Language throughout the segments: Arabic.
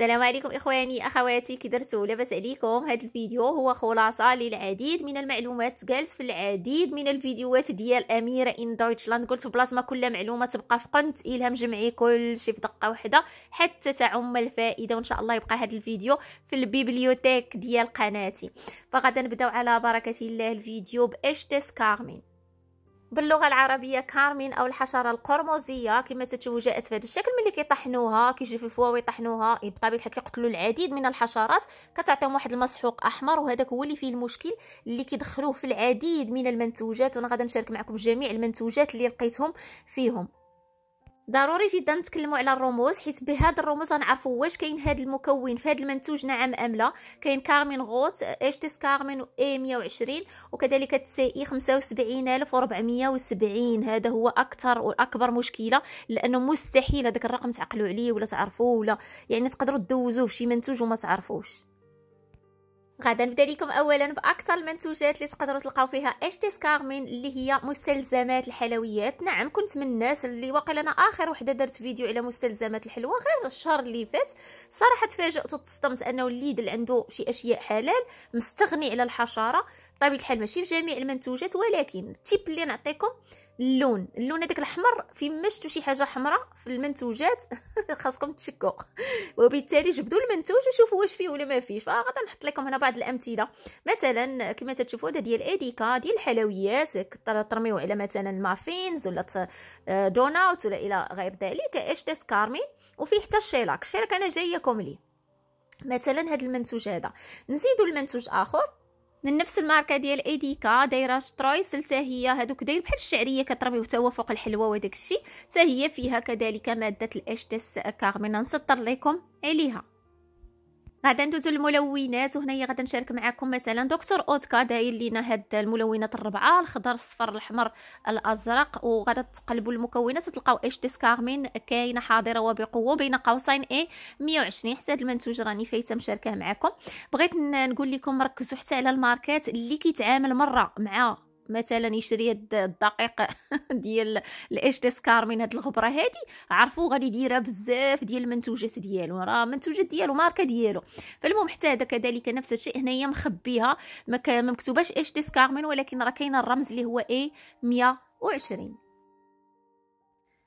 السلام عليكم اخواني اخواتي كي درتو لاباس عليكم هذا الفيديو هو خلاصه للعديد من المعلومات قالت في العديد من الفيديوهات ديال اميره ان دويتشلاند قلت ما كل معلومه تبقى في قنت الهام جمعي كل شي في دقه واحده حتى تعم الفائده وان شاء الله يبقى هذا الفيديو في البيبليوتيك ديال قناتي فغادا نبداو على بركه الله الفيديو باش تسكارمين باللغه العربيه كارمين او الحشره القرمزيه كما جاءت في هذا الشكل ملي كيطحنوها كيجففوها ويطحنوها إيه، بطبيعه الحال كيقتلوا العديد من الحشرات كتعطيهم واحد المسحوق احمر وهذاك هو اللي فيه المشكل اللي كيدخلوه في العديد من المنتوجات وانا غادي نشارك معكم جميع المنتوجات اللي لقيتهم فيهم ضروري جدا نتكلموا على الرموز حيت بهاد الرموز غنعرفوا واش كاين هاد المكون في هذا المنتوج نعم ام لا كاين كارمين غوت اش تي كارمين اي 120 وكذلك تي اي 75470 هذا هو اكثر واكبر مشكله لانه مستحيل هذاك الرقم تعقلوا عليه ولا تعرفوه ولا يعني تقدروا تدوزوه في شي منتوج وما تعرفوش نبدا لكم اولا باكثر المنتوجات اللي تقدروا تلقاو فيها اش تي سكارمين اللي هي مستلزمات الحلويات نعم كنت من الناس اللي واقيلا انا اخر وحده درت فيديو على مستلزمات الحلوى غير الشهر اللي فات صراحه تفاجات وتصدمت انه الليدل عنده شي اشياء حلال مستغني على الحشره بطبيعه طيب، الحال ماشي في جميع المنتوجات ولكن التيب اللي نعطيكم اللون اللون هذاك الأحمر في مشتو شتو شي حاجة حمراء في المنتوجات خاصكم تشكوا وبالتالي جبدوا المنتوج وشوفوا واش فيه ولا ما فيهش فغادي نحط لكم هنا بعض الأمثلة مثلا كما تشوفوا هذا ديال إيديكا ديال الحلويات ترميو على مثلا مافينز ولا دونات آه، ولا إلى غير ذلك اش تاس كارمي وفيه حتى الشيلاك الشيلاك أنا جايكم ليه مثلا هذا المنتوج هذا نزيدوا المنتوج آخر من نفس الماركه ديال ايديكا دايره شطرويس حتى هي هذوك داير بحال الشعريه كتربيو حتى هو فوق الحلوى وداك الشيء حتى هي فيها كذلك ماده الاش تي اس كارمين نسطر لكم عليها غادا ندوزو للملونات وهنايا غادا نشارك معكم مثلا دكتور اوتكا داير لينا هاد الملونات الربعه الخضر الصفر الاحمر الازرق وغادا تقلبوا المكونات تلقاو اتش ديسكارمين كاينه حاضره وبقوه بين قوسين اي 120 حتى هاد المنتوج راني فايته مشاركه معكم بغيت نقول لكم ركزوا حتى على الماركات اللي كيتعامل مره مع مثلا يشري الدقيق ديال الاش تسكار من هاد الغبره هادي عرفوا غادي يديرها بزاف ديال المنتوجات ديالو راه منتوجات ديالو ماركه ديالو فالمهم حتى هذا كذلك نفس الشيء هنايا مخبيها ما مكتوباش اش من ولكن راه كاين الرمز اللي هو اي 120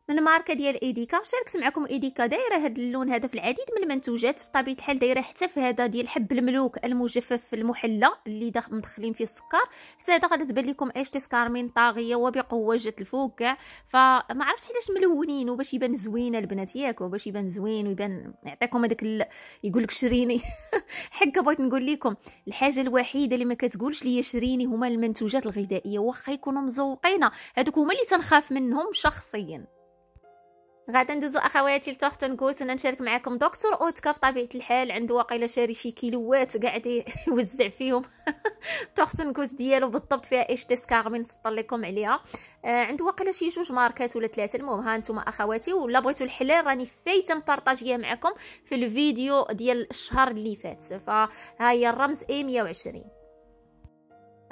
من ماركه ديال ايديكا شاركت معكم ايديكا دايره هذا اللون هذا في العديد من المنتوجات بطبيعه الحال دايره حتى في هذا ديال حب الملوك المجفف المحلى اللي مدخلين فيه السكر حتى هذا غادي تبان لكم ايش تيسكارمين طاغيه وبقوه جات الفوق كاع فما عرفتش علاش ملونين وباش يبان زوين البنات ياك باش يبان زوين ويبان يعطيكم هذاك ال... يقول لك شريني حكا بغيت نقول لكم الحاجه الوحيده اللي ما كتقولش ليا شريني هما المنتوجات الغذائيه واخا يكونوا مزوقين هذوك هما اللي تنخاف منهم شخصيا غادا ندوزو اخواتي لتوخت نكوس انا نشارك معكم دكتور اوتكا بطبيعه الحال عنده واقيلا شاري شي كيلوات قاعد يوزع فيهم تحت نكوس ديالو بالضبط فيها ايش تي سكارمي نسطر لكم عليها آه عنده واقيلا شي جوج ماركات ولا ثلاثه المهم ها نتوما اخواتي ولا بغيتو الحلال راني فايته نبارطاجيها معكم في الفيديو ديال الشهر اللي فات فها هي الرمز اي 120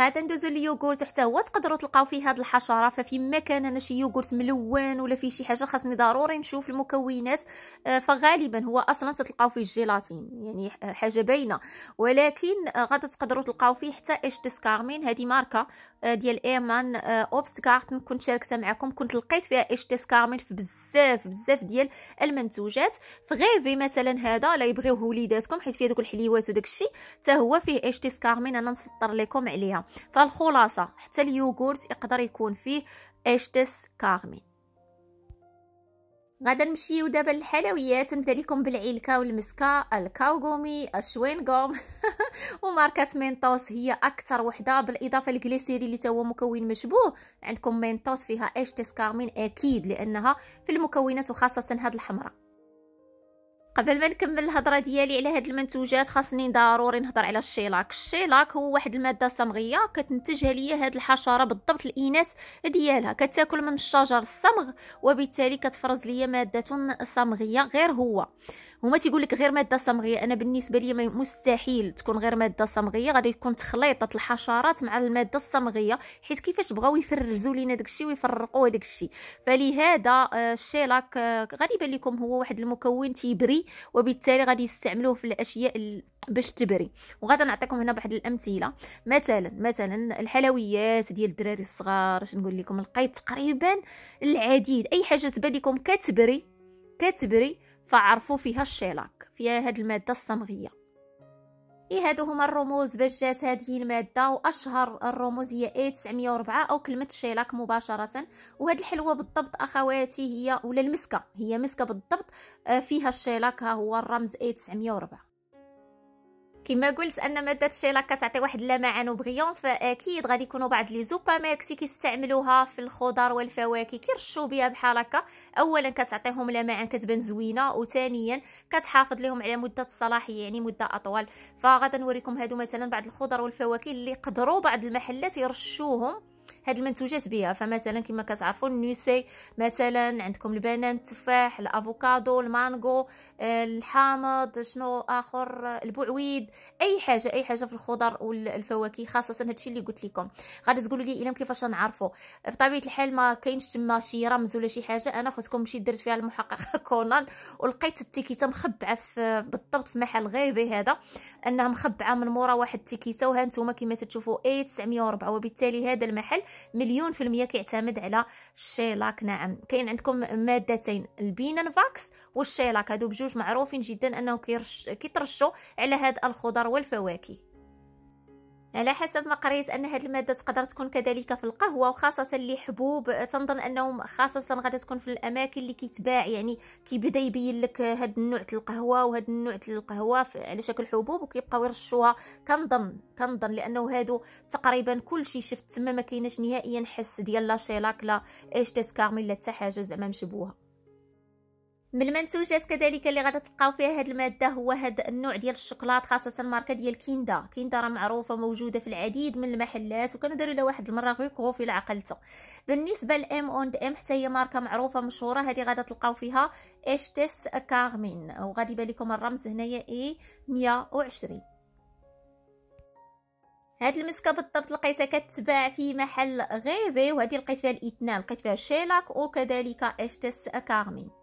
غادا ندوزو ليوغورت حتى هو تقدروا تلقاو فيه هاد الحشره ففي ما كان انا شي يوغورت ملون ولا فيه شي حاجه خاصني ضروري نشوف المكونات آه، فغالبا هو اصلا تلقاو فيه الجيلاتين يعني حاجه باينه ولكن آه، غادي تقدروا تلقاو فيه حتى اش تيسكارمين هذه ماركه آه، ديال ايمان اوبست كارتن كنت شاركتها معكم كنت لقيت فيها اش تيسكارمين في بزاف بزاف ديال المنتوجات فغيفي مثلا هذا لا يبغيوه وليداتكم حيت فيه دوك الحليوات وداك الشيء حتى هو فيه اش تيسكارمين انا نسطر لكم عليها فالخلاصه حتى اليوغورت يقدر يكون فيه اشتس كارمين غادا نمشيو دابا للحلويات نبدا لكم بالعلكه والمسكه الكاوغومي الشوينغوم وماركه مينتوس هي اكثر وحده بالاضافه للجليسيري اللي هو مكون مشبوه عندكم مينتوس فيها اش تسكارمين اكيد لانها في المكونات وخاصه هاد الحمراء قبل ما نكمل الهضره ديالي على هاد المنتوجات خاصني ضروري نهضر على الشيلاك الشيلاك هو واحد الماده صمغيه كتنتجها ليا هاد الحشره بالضبط الاناث ديالها كتاكل من الشجر الصمغ وبالتالي كتفرز ليا ماده صمغيه غير هو هما تيقول لك غير ماده صمغيه انا بالنسبه لي مستحيل تكون غير ماده صمغيه غادي تكون تخليطه الحشرات مع الماده الصمغيه حيت كيفاش بغاو يفرزوا لينا داكشي ويفرقوا داكشي فلهذا آه، الشيلاك آه، غادي يبان لكم هو واحد المكون تيبري وبالتالي غادي يستعملوه في الاشياء باش تبري وغادي نعطيكم هنا بواحد الامثله مثلا مثلا الحلويات ديال الدراري الصغار اش نقول لكم لقيت تقريبا العديد اي حاجه تبان لكم كتبري كتبري فعرفوا فيها الشيلاك فيها هاد المادة الصمغية إيه هادو هما الرموز باش جات هذه المادة وأشهر الرموز هي اي 904 أو كلمة شيلاك مباشرة وهاد الحلوة بالضبط أخواتي هي ولا المسكة هي مسكة بالضبط آه، فيها الشيلاك ها هو الرمز اي 904 كما قلت ان ماده الشيلا كتعطي واحد اللمعان وبغيونس فاكيد غادي يكونوا بعض لي زوبا ماركسي كيستعملوها في الخضر والفواكه كيرشوا بها بحال هكا اولا كتعطيهم لمعان كتبان زوينه وثانيا كتحافظ لهم على مده الصلاحيه يعني مده اطول فغادا نوريكم هادو مثلا بعض الخضر والفواكه اللي قدروا بعض المحلات يرشوهم هاد المنتوجات بها فمثلا كما كتعرفوا النيسي مثلا عندكم البنان التفاح الافوكادو المانجو آه، الحامض شنو اخر البعويد اي حاجه اي حاجه في الخضر والفواكه خاصه هادشي اللي قلت لكم غادي تقولوا لي الا كيفاش نعرفوا بطبيعه الحال ما كاينش تما شي رمز ولا شي حاجه انا خصكم مشيت درت فيها المحقق كونان ولقيت التيكيته مخبعه في بالضبط في محل غير هذا انها مخبعه من مورا واحد التيكيته وها نتوما كما تشوفوا 8 إيه، 904 وبالتالي هذا المحل مليون في المية كيعتمد على الشيلاك نعم كاين عندكم مادتين البينان فاكس والشيلاك هادو بجوج معروفين جدا انه كيرش كيترشوا على هاد الخضر والفواكه على حسب ما قريت ان هذه الماده تقدر تكون كذلك في القهوه وخاصه اللي حبوب تنظن انهم خاصه غادي تكون في الاماكن اللي كيتباع يعني كيبدا يبين لك هذا النوع القهوه وهذا النوع القهوه على شكل حبوب وكيبقاو يرشوها كنظن كنظن لانه هادو تقريبا كل شيء شفت تما ما كايناش نهائيا حس ديال لا شيلاك لا اش كارميل لا حتى حاجه زعما مشبوهه من المنسوجات كذلك اللي غادا تلقاو فيها هاد الماده هو هاد النوع ديال الشوكولات خاصه الماركه ديال كيندا كيندا راه معروفه موجوده في العديد من المحلات وكانوا داروا لها واحد المره غيكغو في العقلته بالنسبه لام اون ام حتى هي ماركه معروفه مشهوره هذه غادا تلقاو فيها اش تيس كارمين وغادي يبان لكم الرمز هنايا اي 120 هاد المسكه بالضبط لقيتها كتباع في محل غيفي وهذه لقيت فيها الاثنان لقيت فيها شيلاك وكذلك اش تيس كارمين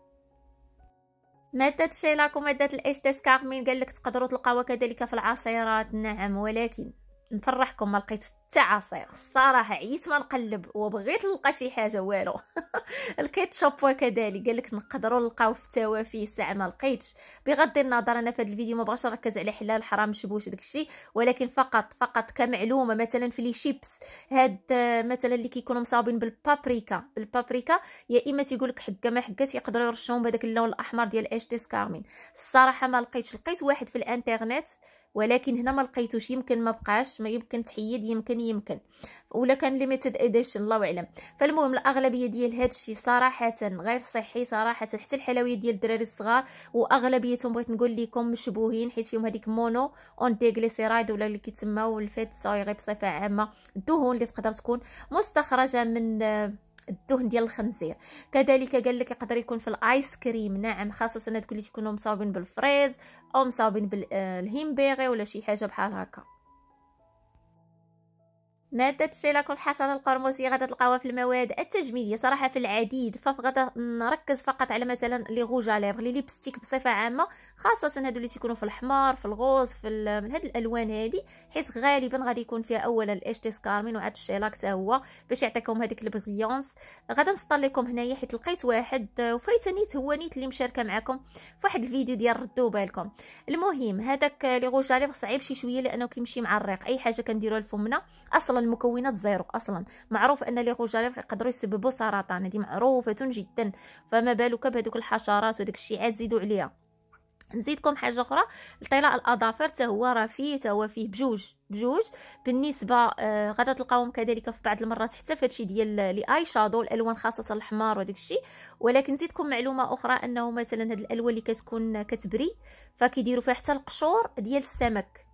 مادة الشيلاك ومادة كارمين قال لك تقدروا تلقاوها كذلك في العصيرات نعم ولكن نفرحكم ما لقيت حتى عصير الصراحه عييت ما نقلب وبغيت نلقى شي حاجه والو لقيت شابوا كذلك قال لك نقدروا نلقاو في التوافي ساعه ما لقيتش بغض النظر انا في هذا الفيديو ما بغاش نركز على حلال حرام شبوش داكشي ولكن فقط فقط كمعلومه مثلا في لي شيبس هاد مثلا اللي كيكونوا مصاوبين بالبابريكا بالبابريكا يا اما تيقول لك حكه ما حكات يقدروا يرشوهم بهذاك اللون الاحمر ديال اتش تي سكارمين الصراحه ما لقيتش لقيت واحد في الانترنت ولكن هنا ما لقيتوش يمكن ما بقاش ما يمكن تحيد يمكن يمكن ولا كان ليميتد اديشن الله اعلم فالمهم الاغلبيه ديال هذا الشيء صراحه غير صحي صراحه حتى الحلويات ديال الدراري الصغار واغلبيتهم بغيت نقول لكم مشبوهين حيت فيهم هذيك مونو اون ديغليسيرايد ولا اللي كيتسماو الفيت صايغ بصفه عامه الدهون اللي تقدر تكون مستخرجه من الدهن ديال الخنزير كذلك قال لك يقدر يكون في الايس كريم نعم خاصه دوك لي تيكونوا مصاوبين بالفريز او مصاوبين بالهيمبيغي ولا شي حاجه بحال هكا مادة الشيلاك والحشرة القرموسية غادا تلقاوها في المواد التجميلية صراحة في العديد فغادا نركز فقط على مثلا لي غوج ليفغ لي ليبستيك بصفة عامة خاصة هادو اللي تيكونو في الحمار في الغوز في من هاد الالوان هادي حيت غالبا غادي يكون فيها اولا الإيش تي سكارمين وعاد الشيلاك حتى هو باش يعطيكم هاديك البغيونس غادا نسطر لكم هنايا حيت لقيت واحد نيت هو نيت اللي مشاركه معاكم في واحد الفيديو ديال ردو بالكم المهم هداك لي غوج ليفغ صعيب شي شويه لانه كيمشي مع الريق اي حاجه كنديروها لفمنا اصلا المكونات زيرو اصلا معروف ان لي غوجاليف يقدروا يسببوا سرطان هذه معروفه جدا فما بالك بهذوك الحشرات وداك الشيء عاد زيدوا عليها نزيدكم حاجه اخرى الطلاء الاظافر حتى هو راه فيه حتى هو فيه بجوج بجوج بالنسبه آه غادا تلقاوهم كذلك في بعض المرات حتى في هادشي ديال لي اي شادو الالوان خاصه الاحمر وداك الشيء ولكن نزيدكم معلومه اخرى انه مثلا هاد الالوان اللي كتكون كتبري فكيديروا فيها حتى القشور ديال السمك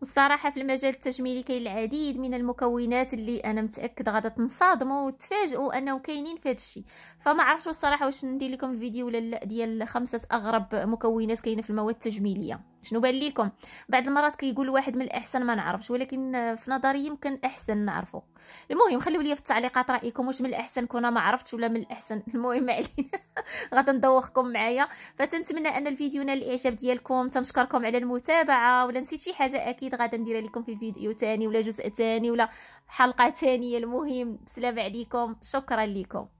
والصراحة في المجال التجميلي كاين العديد من المكونات اللي انا متاكد غادا تنصدموا وتفاجئوا انه كاينين في هادشي فما عرفتش الصراحه واش ندير لكم الفيديو ولا لا ديال خمسه اغرب مكونات كاينه في المواد التجميليه شنو بان ليكم بعض المرات كيقول واحد من الاحسن ما نعرفش ولكن في نظري يمكن احسن نعرفه المهم خليو لي في التعليقات رايكم واش من الاحسن كنا ما عرفتش ولا من الاحسن المهم علينا غادي ندوخكم معايا فتنتمنى ان الفيديو نال الاعجاب ديالكم تنشكركم على المتابعه ولا نسيت شي حاجه اكيد غادي نديرها لكم في فيديو ثاني ولا جزء ثاني ولا حلقه ثانيه المهم سلام عليكم شكرا لكم